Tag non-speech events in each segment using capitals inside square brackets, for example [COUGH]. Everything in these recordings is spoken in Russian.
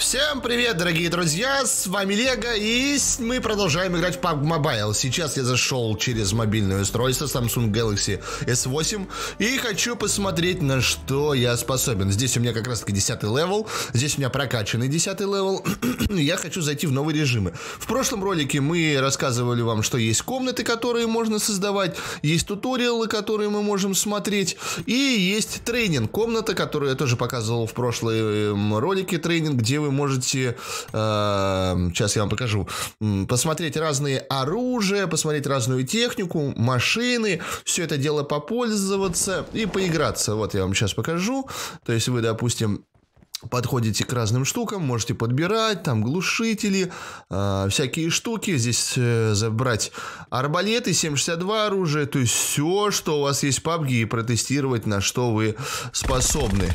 Всем привет, дорогие друзья, с вами Лего, и мы продолжаем играть в PUBG Mobile. Сейчас я зашел через мобильное устройство Samsung Galaxy S8, и хочу посмотреть, на что я способен. Здесь у меня как раз таки 10 левел, здесь у меня прокачанный 10 левел, [CLEARS THROAT] я хочу зайти в новые режимы. В прошлом ролике мы рассказывали вам, что есть комнаты, которые можно создавать, есть туториалы, которые мы можем смотреть, и есть тренинг, комната, которую я тоже показывал в прошлом э, ролике, тренинг, где вы можете, э, сейчас я вам покажу, посмотреть разные оружия, посмотреть разную технику, машины, все это дело попользоваться и поиграться. Вот я вам сейчас покажу. То есть вы, допустим, подходите к разным штукам, можете подбирать, там глушители, э, всякие штуки, здесь э, забрать арбалеты, 762 оружие, то есть все, что у вас есть в PUBG и протестировать, на что вы способны.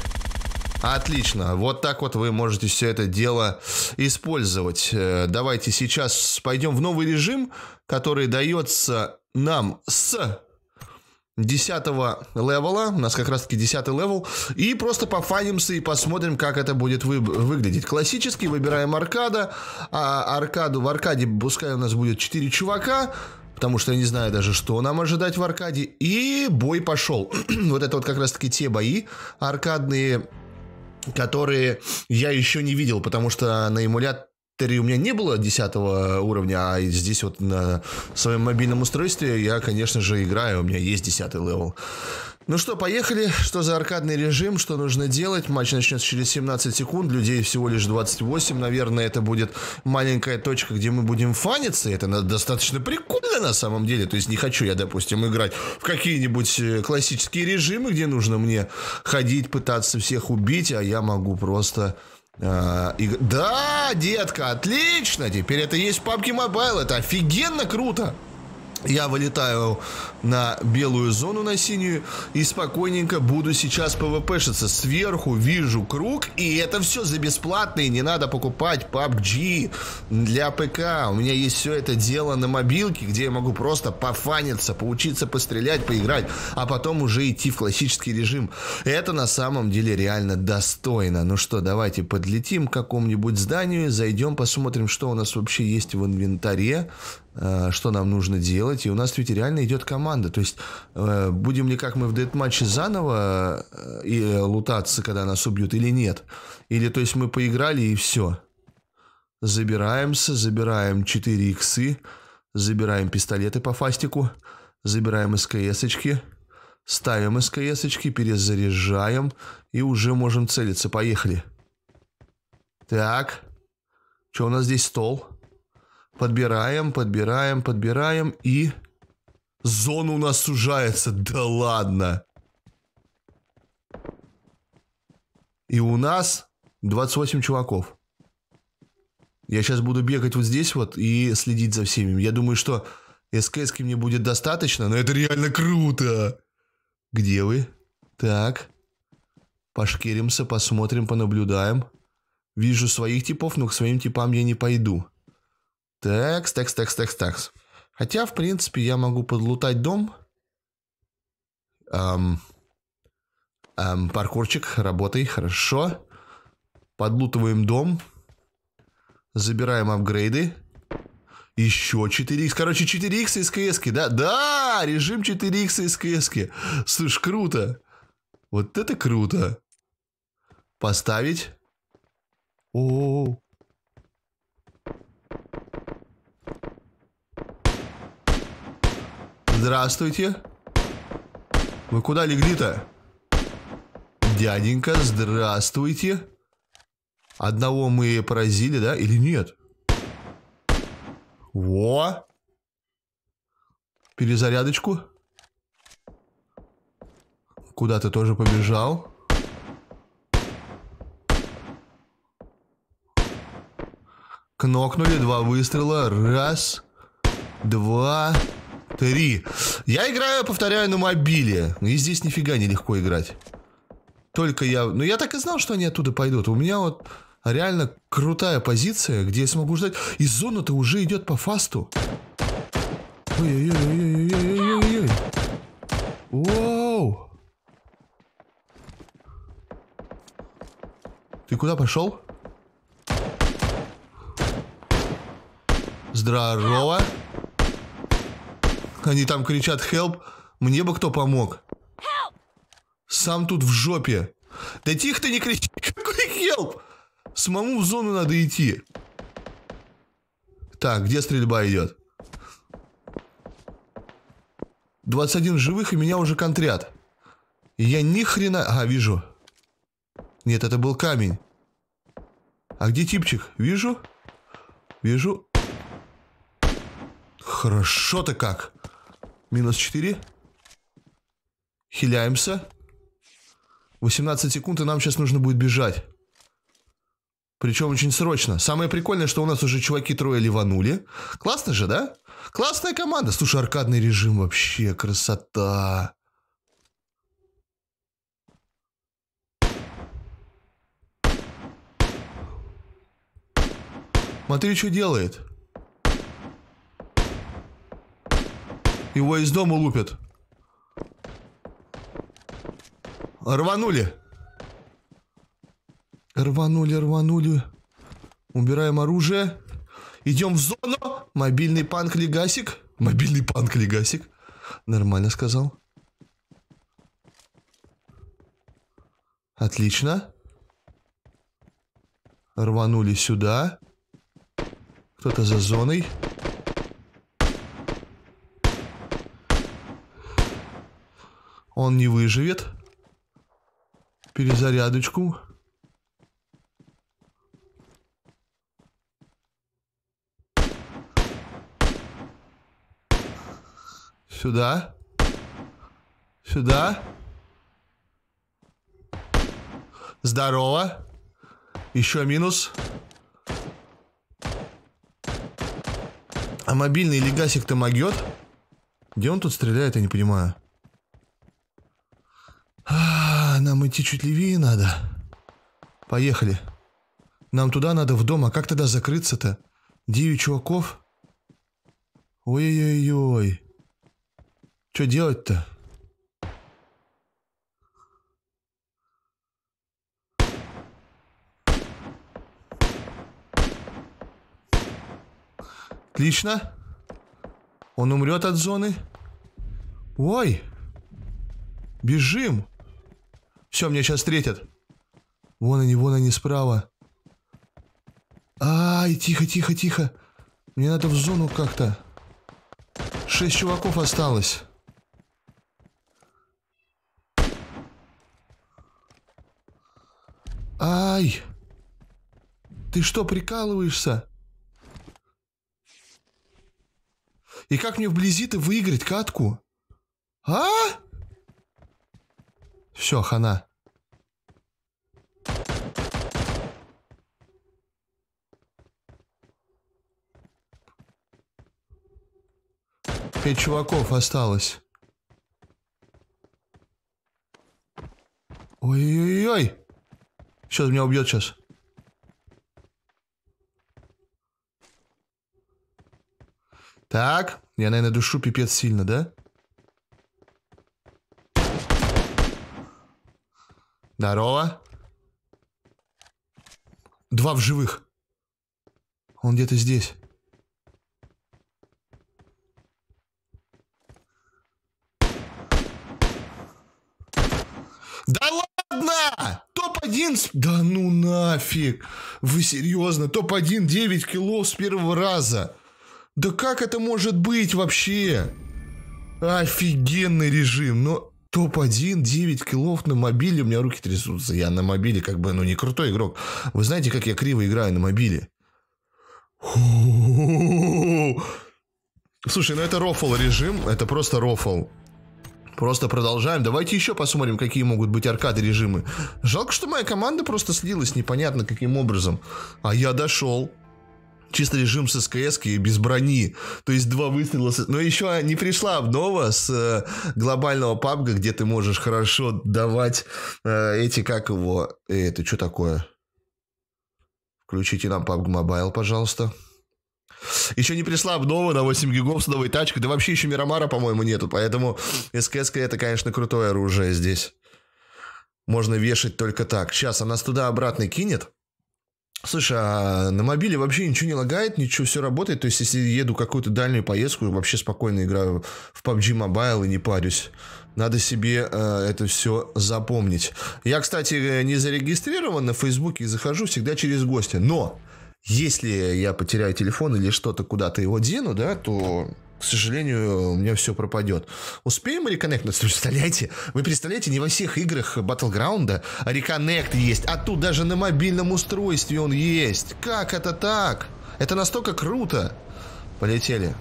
Отлично. Вот так вот вы можете все это дело использовать. Э, давайте сейчас пойдем в новый режим, который дается нам с 10 левела, у нас как раз таки 10 левел, и просто пофанимся и посмотрим, как это будет вы, выглядеть. Классический, выбираем аркада, а аркаду, в аркаде пускай у нас будет 4 чувака, потому что я не знаю даже, что нам ожидать в аркаде, и бой пошел. [CLEARS THROAT] вот это вот как раз таки те бои аркадные, которые я еще не видел, потому что на эмулятор Терри у меня не было 10 уровня, а здесь вот на своем мобильном устройстве я, конечно же, играю, у меня есть 10 левел. Ну что, поехали. Что за аркадный режим, что нужно делать? Матч начнется через 17 секунд, людей всего лишь 28. Наверное, это будет маленькая точка, где мы будем фаниться. Это достаточно прикольно на самом деле. То есть не хочу я, допустим, играть в какие-нибудь э, классические режимы, где нужно мне ходить, пытаться всех убить, а я могу просто а, и... Да, детка, отлично! Теперь это есть в PUBG Mobile, это офигенно круто! Я вылетаю на белую зону, на синюю, и спокойненько буду сейчас пвпшиться. Сверху вижу круг, и это все за бесплатные не надо покупать PUBG для ПК. У меня есть все это дело на мобилке, где я могу просто пофаниться, поучиться пострелять, поиграть, а потом уже идти в классический режим. Это на самом деле реально достойно. Ну что, давайте подлетим к какому-нибудь зданию, зайдем, посмотрим, что у нас вообще есть в инвентаре. Э, что нам нужно делать, и у нас ведь реально идет команда. То есть э, будем ли как мы в дед-матче заново э, и лутаться, когда нас убьют, или нет? Или то есть мы поиграли и все. Забираемся, забираем 4 иксы, забираем пистолеты по фастику, забираем СКС-очки, ставим СКС-очки, перезаряжаем и уже можем целиться. Поехали. Так, что у нас здесь стол? Подбираем, подбираем, подбираем и... Зона у нас сужается, да ладно. И у нас 28 чуваков. Я сейчас буду бегать вот здесь вот и следить за всеми. Я думаю, что СКС мне будет достаточно, но это реально круто. Где вы? Так. Пошкеримся, посмотрим, понаблюдаем. Вижу своих типов, но к своим типам я не пойду. Такс, такс, такс, такс, такс. Хотя, в принципе, я могу подлутать дом. Эм, эм, паркурчик, работай, хорошо. Подлутываем дом. Забираем апгрейды. Еще 4 X, Короче, 4 X из КС. Да, да, режим 4 X из КС. Слышь, круто. Вот это круто. Поставить. О, -о, -о. здравствуйте. Вы куда легли-то? Дяденька, здравствуйте. Одного мы поразили, да, или нет? Во! Перезарядочку. Куда ты тоже побежал? Кнокнули, два выстрела. Раз, два, Три. Я играю, повторяю, на мобиле. И здесь нифига не легко играть. Только я... Ну, я так и знал, что они оттуда пойдут. У меня вот реально крутая позиция, где я смогу ждать. И зона-то уже идет по фасту. Ой-ой-ой-ой-ой-ой-ой-ой. Воу. Ты куда пошел? Здорово. Они там кричат «Help!» Мне бы кто помог. Сам тут в жопе. Да тихо ты не кричи. [LAUGHS] Какой «Help!» Самому в зону надо идти. Так, где стрельба идет? 21 живых, и меня уже контрят. Я ни хрена... А, вижу. Нет, это был камень. А где типчик? Вижу. Вижу. Хорошо-то как. Минус 4. Хиляемся. 18 секунд, и нам сейчас нужно будет бежать. Причем очень срочно. Самое прикольное, что у нас уже чуваки трое ливанули. Классно же, да? Классная команда. Слушай, аркадный режим вообще. Красота. Смотри, что делает. Его из дома лупят. Рванули. Рванули, рванули. Убираем оружие. Идем в зону. Мобильный панк Легасик. Мобильный панк Легасик. Нормально сказал. Отлично. Рванули сюда. Кто-то за зоной. Он не выживет. Перезарядочку. Сюда. Сюда. Здорово. Еще минус. А мобильный легасик-то могет? Где он тут стреляет, я не понимаю. А, нам идти чуть левее надо. Поехали. Нам туда надо в дом, а как тогда закрыться-то? Девять чуваков? Ой-ой-ой. Что делать-то? Отлично. Он умрет от зоны. Ой! Бежим! Все, меня сейчас встретят. Вон они, вон они справа. Ай, тихо, тихо, тихо. Мне надо в зону как-то. Шесть чуваков осталось. Ай! Ты что, прикалываешься? И как мне вблизи-то выиграть катку? А? Все, хана. Пять чуваков осталось. Ой-ой-ой. Сейчас меня убьет сейчас. Так, я, наверное, душу пипец сильно, да? Да. Здорово. Два в живых. Он где-то здесь. Да ладно! Топ-1... Да ну нафиг! Вы серьезно? Топ-1 9 кило с первого раза. Да как это может быть вообще? Офигенный режим, но... Топ-1, 9 килов на мобиле. У меня руки трясутся. Я на мобиле как бы, ну, не крутой игрок. Вы знаете, как я криво играю на мобиле? [LAUGHS] Слушай, ну это рофл режим. Это просто рофл. Просто продолжаем. Давайте еще посмотрим, какие могут быть аркады режимы. Жалко, что моя команда просто слилась непонятно каким образом. А я дошел чисто режим с СКС и без брони. То есть два выстрела. Но еще не пришла обнова с э, глобального пабга, где ты можешь хорошо давать э, эти, как его... Э, это что такое? Включите нам PUBG Mobile, пожалуйста. Еще не пришла обнова на 8 гигов с новой тачкой. Да вообще еще Мирамара, по-моему, нету. Поэтому СКС это, конечно, крутое оружие здесь. Можно вешать только так. Сейчас она нас туда-обратно кинет. Слушай, а на мобиле вообще ничего не лагает, ничего, все работает. То есть, если еду какую-то дальнюю поездку, вообще спокойно играю в PUBG Mobile и не парюсь. Надо себе э, это все запомнить. Я, кстати, не зарегистрирован на Фейсбуке и захожу всегда через гостя. Но если я потеряю телефон или что-то куда-то его дену, да, то к сожалению, у меня все пропадет. Успеем реконнектнуться? Представляете? Вы представляете, не во всех играх Battleground а реконнект есть, а тут даже на мобильном устройстве он есть. Как это так? Это настолько круто. Полетели.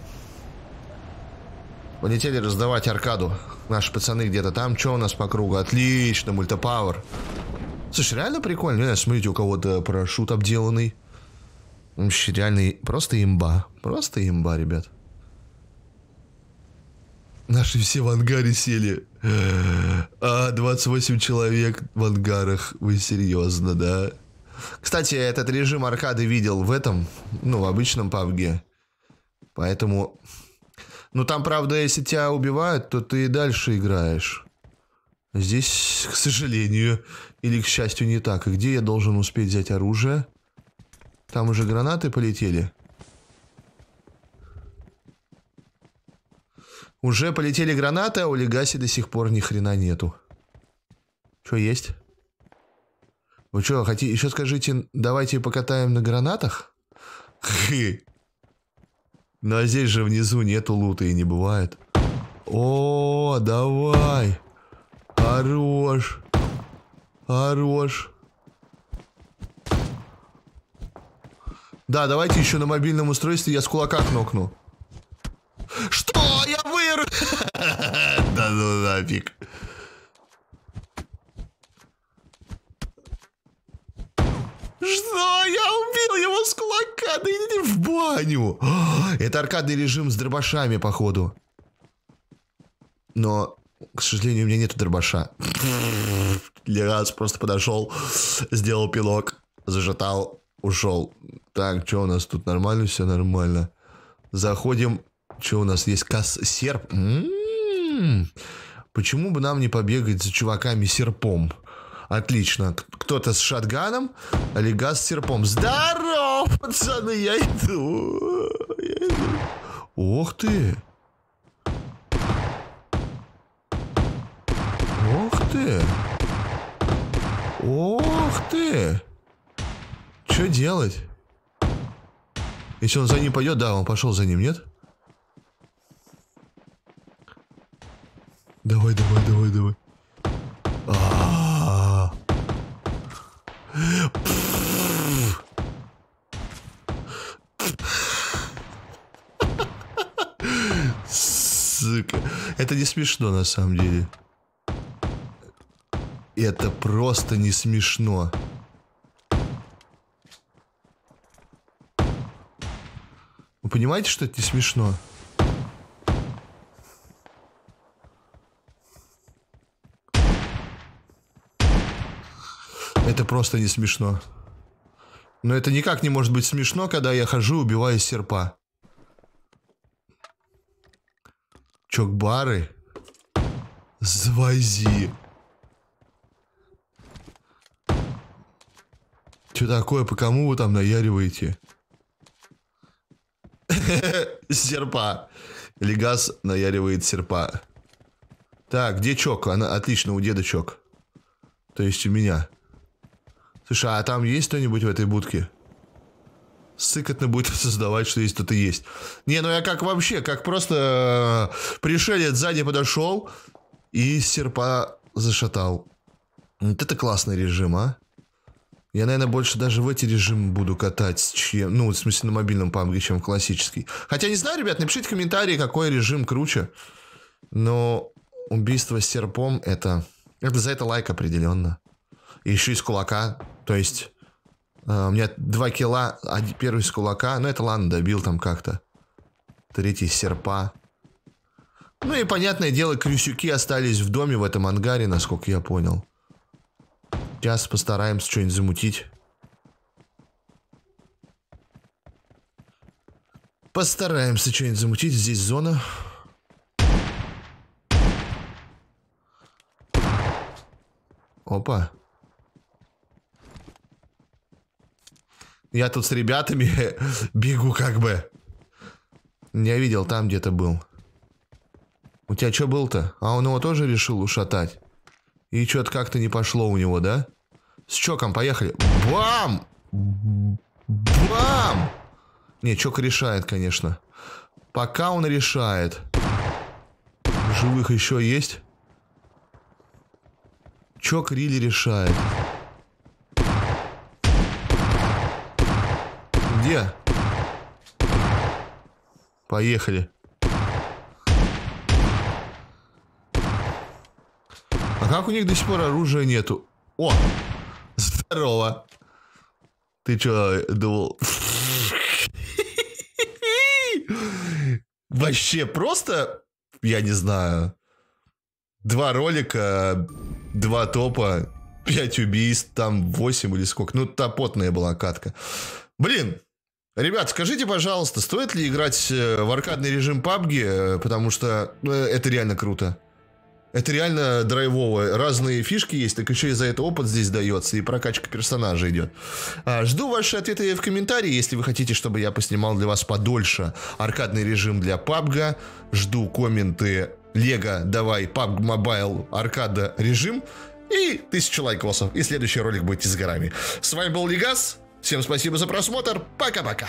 Полетели раздавать аркаду. Наши пацаны где-то там. Что у нас по кругу? Отлично, мультапауэр. Слушай, реально прикольно. Я, смотрите, у кого-то парашют обделанный. Вообще, реально просто имба. Просто имба, ребят. Наши все в ангаре сели. А, 28 человек в ангарах. Вы серьезно, да? Кстати, этот режим аркады видел в этом, ну, в обычном Павге, Поэтому... Ну, там, правда, если тебя убивают, то ты и дальше играешь. Здесь, к сожалению, или к счастью, не так. И где я должен успеть взять оружие? Там уже гранаты полетели. Уже полетели гранаты, а у Легаси до сих пор ни хрена нету. Что есть? Вы что, хотите, еще скажите, давайте покатаем на гранатах? Ну а здесь же внизу нету лута и не бывает. О, давай. Хорош. Хорош. Да, давайте еще на мобильном устройстве я с кулака кнопну. Что? Я камеру. [LAUGHS] Да ну нафиг. Что? Я убил его с кулака, да иди в баню. [GASPS] Это аркадный режим с дробашами, походу. Но, к сожалению, у меня нету дробаша. [LAUGHS] Лерас просто подошел, сделал пилок, зажатал, ушел. Так, что у нас тут? Нормально? Все нормально. Заходим что у нас есть? Кас... Серп. М-м-м. Почему бы нам не побегать за чуваками серпом? Отлично. Кто-то с шатганом, Олегас с серпом. Здорово, пацаны, я иду. я иду. Ох ты. Ох ты. Ох ты. Что делать? Если он за ним пойдет, да, он пошел за ним, нет? Давай, давай, давай, давай. А -а -а Сука. Это не смешно на самом деле. Это просто не смешно. Вы понимаете, что это не смешно? Это просто не смешно. Но это никак не может быть смешно, когда я хожу и убиваю серпа. Чокбары? Звози. Что такое? По кому вы там наяриваете? [LAUGHS] серпа. Легас наяривает серпа. Так, где Чок? Она отлично у деда Чок. То есть у меня. Слушай, а там есть кто-нибудь в этой будке? сыкотно будет [LAUGHS] создавать, что есть кто-то есть. Не, ну я как вообще, как просто э, пришелец сзади подошел и серпа зашатал. Вот это классный режим, а? Я, наверное, больше даже в эти режимы буду катать, чем, ну, в смысле, на мобильном памге, чем в классический. Хотя, не знаю, ребят, напишите комментарии, какой режим круче. Но убийство с серпом это... Это за это лайк определенно. И еще из кулака то есть, э, у меня 2 килла, один, первый с кулака. Ну, это ладно, добил там как-то. Третий с серпа. Ну и, понятное дело, крюсюки остались в доме в этом ангаре, насколько я понял. Сейчас постараемся что-нибудь замутить. Постараемся что-нибудь замутить. Здесь зона. Опа. Я тут с ребятами [LAUGHS] бегу как бы. Я видел, там где-то был. У тебя что был-то? А он его тоже решил ушатать? И что-то как-то не пошло у него, да? С чоком, поехали. Бам! Бам! Не, чок решает, конечно. Пока он решает. Живых еще есть? Чок Рили решает. где? Поехали. А как у них до сих пор оружия нету? О! Здорово! Ты чё, думал... [LAUGHS] Вообще просто, я не знаю, два ролика, два топа, пять убийств, там восемь или сколько. Ну, топотная была катка. Блин, Ребят, скажите, пожалуйста, стоит ли играть э, в аркадный режим PUBG, э, потому что ну, э, это реально круто. Это реально драйвово. Разные фишки есть, так еще и за это опыт здесь дается, и прокачка персонажа идет. А, жду ваши ответы в комментарии, если вы хотите, чтобы я поснимал для вас подольше аркадный режим для PUBG. Жду комменты Лего, давай, PUBG Mobile, аркада режим. И тысяча лайкосов. И следующий ролик будет с горами. С вами был Легас. Всем спасибо за просмотр. Пока-пока.